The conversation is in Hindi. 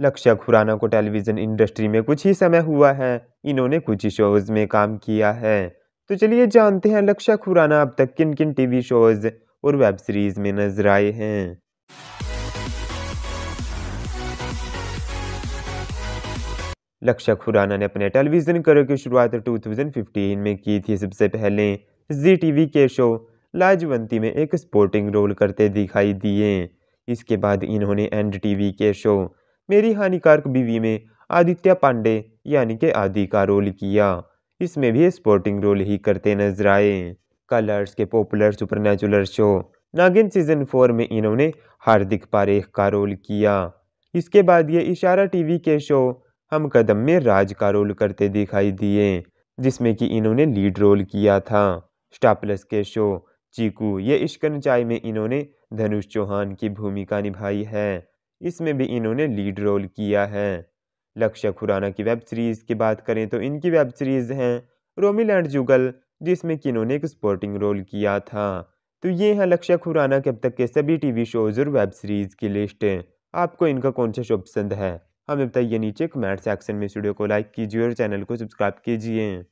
लक्ष्य खुराना को टेलीविज़न इंडस्ट्री में कुछ ही समय हुआ है इन्होंने कुछ ही शोज़ में काम किया है तो चलिए जानते हैं लक्ष्य खुराना अब तक किन किन टीवी शोज़ और वेब सीरीज़ में नजर आए हैं लक्ष्य खुराना ने अपने टेलीविज़न करियर की शुरुआत 2015 में की थी सबसे पहले जी टीवी के शो लाजवंती में एक स्पोर्टिंग रोल करते दिखाई दिए इसके बाद इन्होंने एंड टीवी के शो मेरी हानिकारक बीवी में आदित्य पांडे यानी कि आदि का रोल किया इसमें भी स्पोर्टिंग रोल ही करते नजर आए कलर्स के popular supernatural show Naagin season four में इन्होंने हार्दिक पारेख का रोल किया इसके बाद ये इशारा टीवी के शो हम कदम में राज का रोल करते दिखाई दिए जिसमें कि इन्होंने लीड रोल किया था स्टापलस के शो चीकू ये इश्कन चाय में इन्होंने धनुष चौहान की भूमिका निभाई है इसमें भी इन्होंने लीड रोल किया है लक्ष्य खुराना की वेब सीरीज़ की बात करें तो इनकी वेब सीरीज़ हैं रोमिल एंड जुगल जिसमें कि इन्होंने एक स्पोर्टिंग रोल किया था तो ये है लक्ष्य खुराना के अब तक के सभी टीवी शोज़ और वेब सीरीज़ की लिस्ट आपको इनका कौन सा शो पसंद है हमें बताइए नीचे कमेंट सेक्शन में स्टूडियो को लाइक कीजिए और चैनल को सब्सक्राइब कीजिए